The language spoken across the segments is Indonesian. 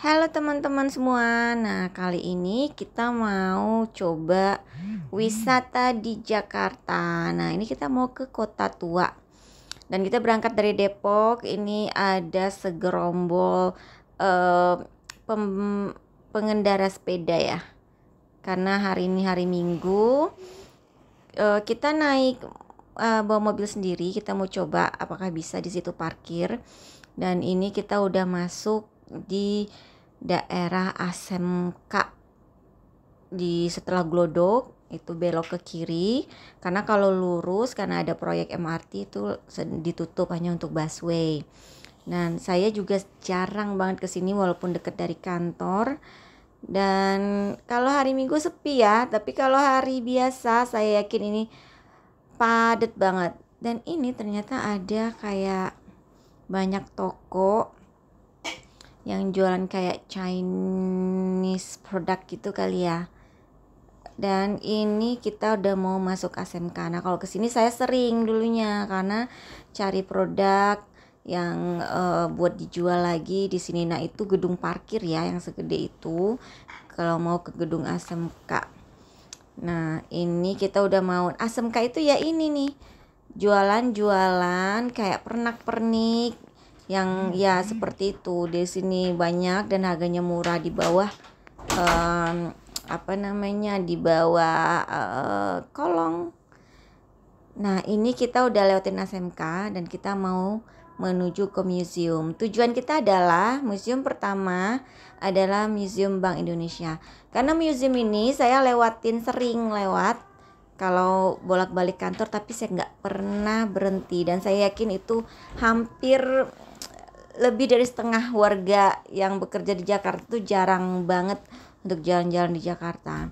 Halo teman-teman semua. Nah, kali ini kita mau coba wisata di Jakarta. Nah, ini kita mau ke Kota Tua. Dan kita berangkat dari Depok. Ini ada segerombol eh, pem, pengendara sepeda ya. Karena hari ini hari Minggu. Eh, kita naik eh, bawa mobil sendiri. Kita mau coba apakah bisa di situ parkir. Dan ini kita udah masuk di daerah ASMK di setelah Glodok itu belok ke kiri karena kalau lurus karena ada proyek MRT itu ditutup hanya untuk busway. Dan saya juga jarang banget ke sini walaupun dekat dari kantor. Dan kalau hari Minggu sepi ya, tapi kalau hari biasa saya yakin ini padat banget. Dan ini ternyata ada kayak banyak toko yang jualan kayak Chinese produk gitu kali ya dan ini kita udah mau masuk SMK nah kalau kesini saya sering dulunya karena cari produk yang uh, buat dijual lagi di sini nah itu gedung parkir ya yang segede itu kalau mau ke gedung SMK nah ini kita udah mau ASMK itu ya ini nih jualan-jualan kayak pernak-pernik yang hmm. ya seperti itu di sini banyak dan harganya murah di bawah um, apa namanya di bawah uh, kolong nah ini kita udah lewatin SMK dan kita mau menuju ke museum tujuan kita adalah museum pertama adalah museum Bank Indonesia karena museum ini saya lewatin sering lewat kalau bolak-balik kantor tapi saya nggak pernah berhenti dan saya yakin itu hampir lebih dari setengah warga yang bekerja di Jakarta itu jarang banget untuk jalan-jalan di Jakarta.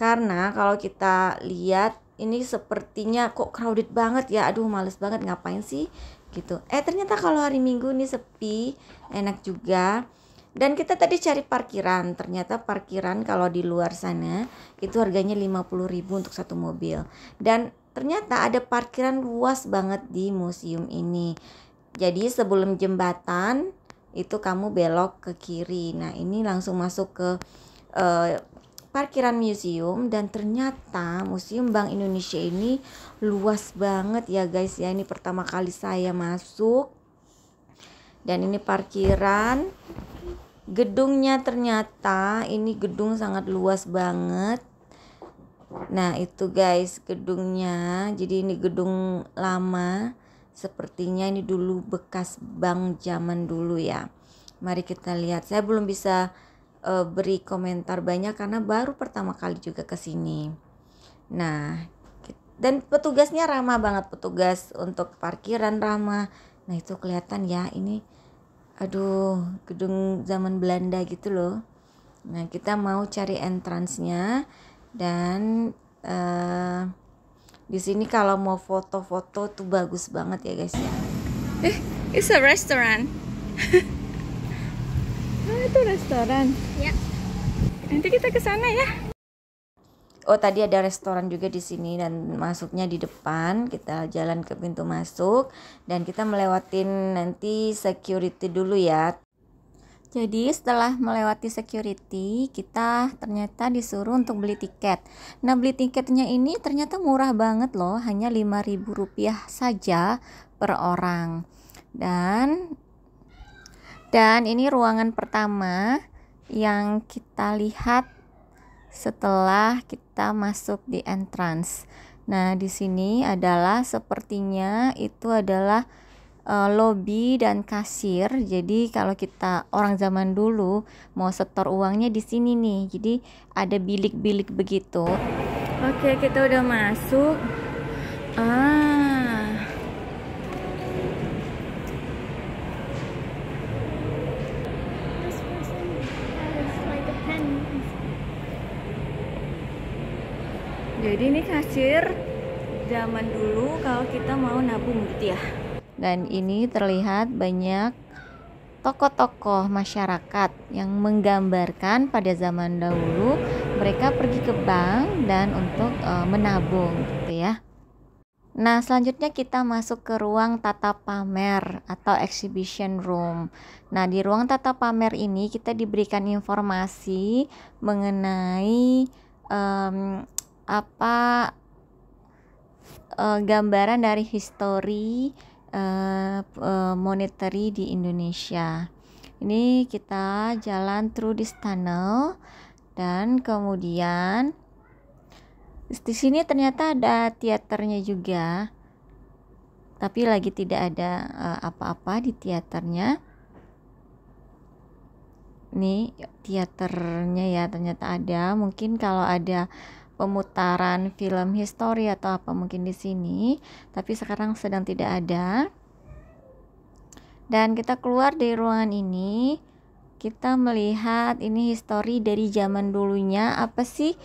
Karena kalau kita lihat ini sepertinya kok crowded banget ya. Aduh, males banget ngapain sih gitu. Eh, ternyata kalau hari Minggu ini sepi, enak juga. Dan kita tadi cari parkiran, ternyata parkiran kalau di luar sana itu harganya 50.000 untuk satu mobil. Dan ternyata ada parkiran luas banget di museum ini jadi sebelum jembatan itu kamu belok ke kiri. Nah, ini langsung masuk ke eh, parkiran museum dan ternyata Museum Bank Indonesia ini luas banget ya guys ya. Ini pertama kali saya masuk. Dan ini parkiran. Gedungnya ternyata ini gedung sangat luas banget. Nah, itu guys gedungnya. Jadi ini gedung lama Sepertinya ini dulu bekas bank zaman dulu ya. Mari kita lihat. Saya belum bisa uh, beri komentar banyak karena baru pertama kali juga ke sini. Nah, dan petugasnya ramah banget petugas untuk parkiran ramah. Nah, itu kelihatan ya ini aduh, gedung zaman Belanda gitu loh. Nah, kita mau cari entrance-nya dan uh, di sini kalau mau foto-foto tuh bagus banget ya guys ya. Eh, it's a restaurant. oh, itu restoran. Ya. Nanti kita ke sana ya. Oh, tadi ada restoran juga di sini dan masuknya di depan. Kita jalan ke pintu masuk dan kita melewatin nanti security dulu ya. Jadi setelah melewati security, kita ternyata disuruh untuk beli tiket. Nah, beli tiketnya ini ternyata murah banget loh, hanya Rp5.000 saja per orang. Dan dan ini ruangan pertama yang kita lihat setelah kita masuk di entrance. Nah, di sini adalah sepertinya itu adalah uh, eh, lobby dan kasir. Jadi kalau kita orang zaman dulu mau setor uangnya di sini nih. Jadi ada bilik-bilik begitu. Oke, kita udah masuk. Ah. Jadi ini kasir zaman dulu kalau kita mau nabung gitu ya dan ini terlihat banyak tokoh-tokoh masyarakat yang menggambarkan pada zaman dahulu mereka pergi ke bank dan untuk e, menabung gitu ya. Nah, selanjutnya kita masuk ke ruang tata pamer atau exhibition room. Nah, di ruang tata pamer ini kita diberikan informasi mengenai um, apa uh, gambaran dari history uh, uh, monetary di Indonesia. Ini kita jalan through this tunnel dan kemudian di sini ternyata ada teaternya juga. Tapi lagi tidak ada eh, apa-apa uh, di teaternya. Nih teaternya ya ternyata ada. Mungkin kalau ada pemutaran film histori atau apa mungkin di sini, tapi sekarang sedang tidak ada. Dan kita keluar dari ruangan ini, kita melihat ini histori dari zaman dulunya apa sih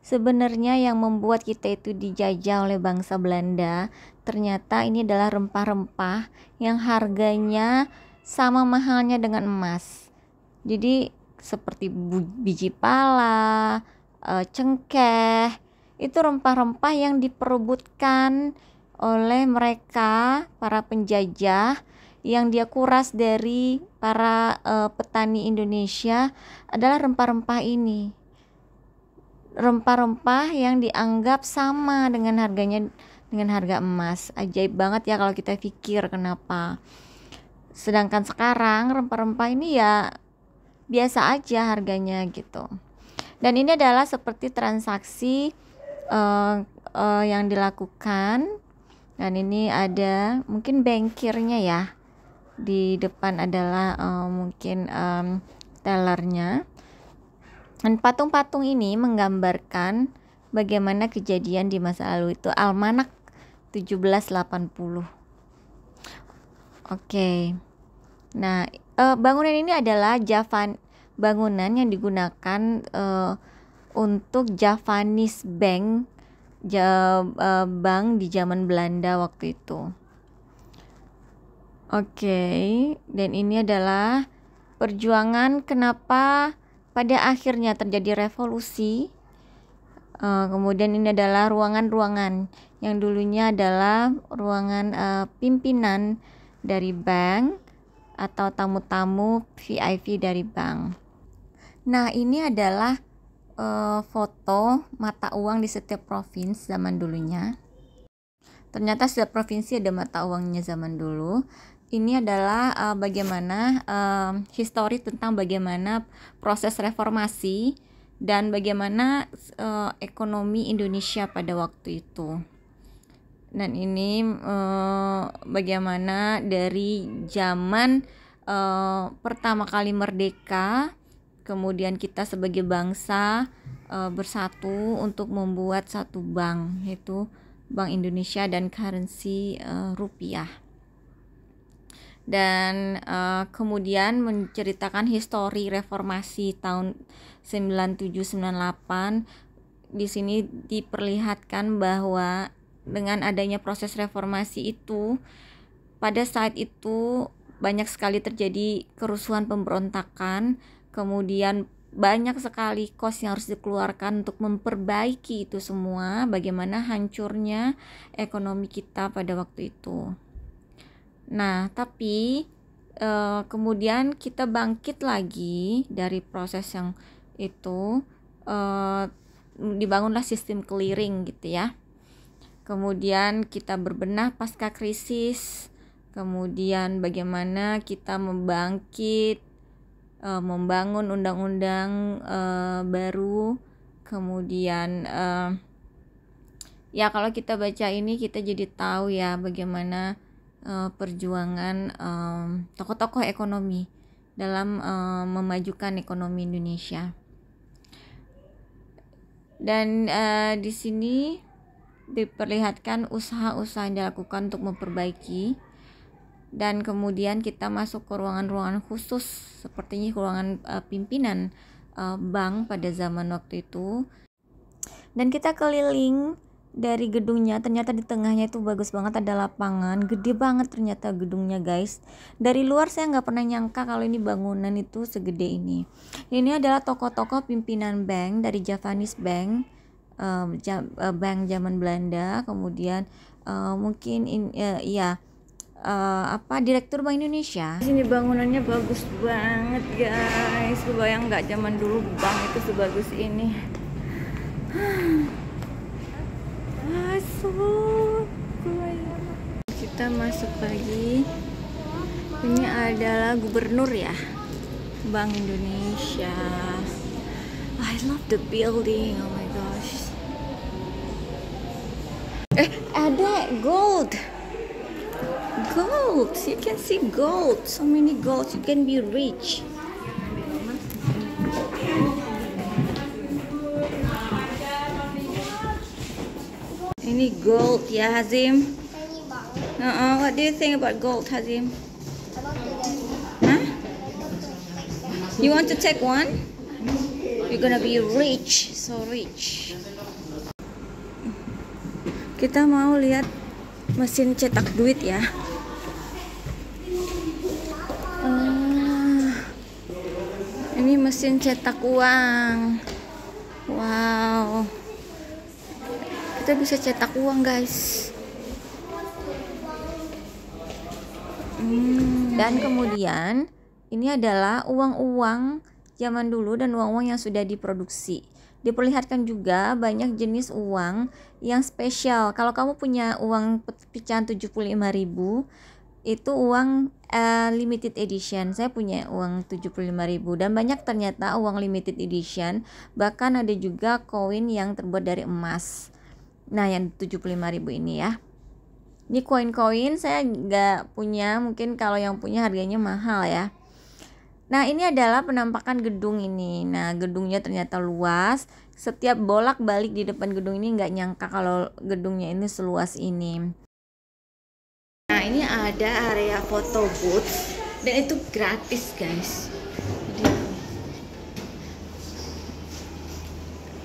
sebenarnya yang membuat kita itu dijajah oleh bangsa Belanda. Ternyata ini adalah rempah-rempah yang harganya sama mahalnya dengan emas. Jadi seperti biji pala, e, cengkeh. Itu rempah-rempah yang diperebutkan oleh mereka para penjajah yang dia kuras dari para e, petani Indonesia adalah rempah-rempah ini. Rempah-rempah yang dianggap sama dengan harganya dengan harga emas. Ajaib banget ya kalau kita pikir kenapa. Sedangkan sekarang rempah-rempah ini ya biasa aja harganya gitu. Dan ini adalah seperti transaksi uh, uh, yang dilakukan. Dan ini ada mungkin bankirnya ya. Di depan adalah uh, mungkin um, tellernya. Dan patung-patung ini menggambarkan bagaimana kejadian di masa lalu itu almanak 1780. Oke. Okay. Nah, bangunan ini adalah Javan bangunan yang digunakan uh, untuk Javanese Bank ja, uh, bank di zaman Belanda waktu itu. Oke, okay. dan ini adalah perjuangan kenapa pada akhirnya terjadi revolusi. Uh, kemudian ini adalah ruangan-ruangan yang dulunya adalah ruangan uh, pimpinan dari bank atau tamu-tamu VIP dari bank. Nah, ini adalah e, foto mata uang di setiap provinsi zaman dulunya. Ternyata setiap provinsi ada mata uangnya zaman dulu. Ini adalah uh, bagaimana uh, histori tentang bagaimana proses reformasi dan bagaimana uh, ekonomi Indonesia pada waktu itu dan ini uh, bagaimana dari zaman uh, pertama kali merdeka kemudian kita sebagai bangsa e, bersatu untuk membuat satu bank yaitu Bank Indonesia dan currency e, rupiah dan uh, kemudian menceritakan histori reformasi tahun 9798 di sini diperlihatkan bahwa dengan adanya proses reformasi itu pada saat itu banyak sekali terjadi kerusuhan pemberontakan kemudian banyak sekali kos yang harus dikeluarkan untuk memperbaiki itu semua, bagaimana hancurnya ekonomi kita pada waktu itu. Nah, tapi e, kemudian kita bangkit lagi dari proses yang itu e, dibangunlah sistem clearing gitu ya. Kemudian kita berbenah pasca krisis, kemudian bagaimana kita membangkit uh, membangun undang-undang uh, baru kemudian uh, ya kalau kita baca ini kita jadi tahu ya bagaimana uh, perjuangan tokoh tokoh-tokoh ekonomi dalam uh, memajukan ekonomi Indonesia dan uh, di sini diperlihatkan usaha-usaha yang dilakukan untuk memperbaiki dan kemudian kita masuk ke ruangan-ruangan khusus sepertinya ruangan uh, pimpinan uh, bank pada zaman waktu itu dan kita keliling dari gedungnya ternyata di tengahnya itu bagus banget ada lapangan gede banget ternyata gedungnya guys dari luar saya nggak pernah nyangka kalau ini bangunan itu segede ini ini adalah toko-toko pimpinan bank dari Japanese Bank uh, bank zaman Belanda kemudian uh, mungkin in, uh, ya uh, apa direktur Bank Indonesia. Di sini bangunannya bagus banget guys. Kebayang nggak zaman dulu bank itu sebagus ini. Masuk. Kita masuk lagi. Ini adalah gubernur ya. Bank Indonesia. I love the building. Oh goats. You can see gold. So many gold. You can be rich. Any gold, yeah, Hazim? Uh -uh. What do you think about gold, Hazim? Huh? You want to take one? You're gonna be rich, so rich. Kita mau lihat mesin cetak duit ya. ini mesin cetak uang wow kita bisa cetak uang guys hmm. dan kemudian ini adalah uang-uang zaman dulu dan uang-uang yang sudah diproduksi diperlihatkan juga banyak jenis uang yang spesial kalau kamu punya uang pecahan 75 ribu itu uang uh, limited edition. Saya punya uang ribu dan banyak ternyata uang limited edition, bahkan ada juga koin yang terbuat dari emas. Nah, yang ribu ini ya. Ini koin-koin saya nggak punya, mungkin kalau yang punya harganya mahal ya. Nah, ini adalah penampakan gedung ini. Nah, gedungnya ternyata luas. Setiap bolak-balik di depan gedung ini nggak nyangka kalau gedungnya ini seluas ini. Nah ini ada area foto booth dan itu gratis guys. Jadi,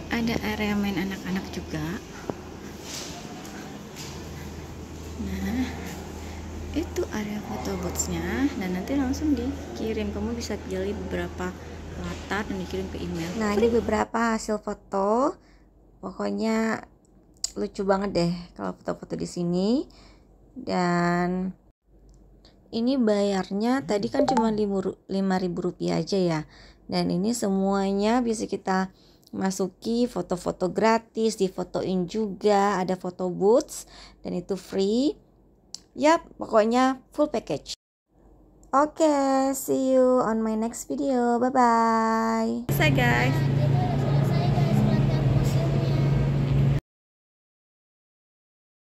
ada area main anak-anak juga. Nah itu area foto boothnya dan nanti langsung dikirim kamu bisa pilih beberapa latar dan dikirim ke email. Nah ini beberapa hasil foto. Pokoknya lucu banget deh kalau foto-foto di sini dan ini bayarnya tadi kan cuma ribu rupiah aja ya dan ini semuanya bisa kita masuki foto-foto gratis difotoin juga ada foto boots dan itu free yap pokoknya full package oke okay, see you on my next video bye bye Bye guys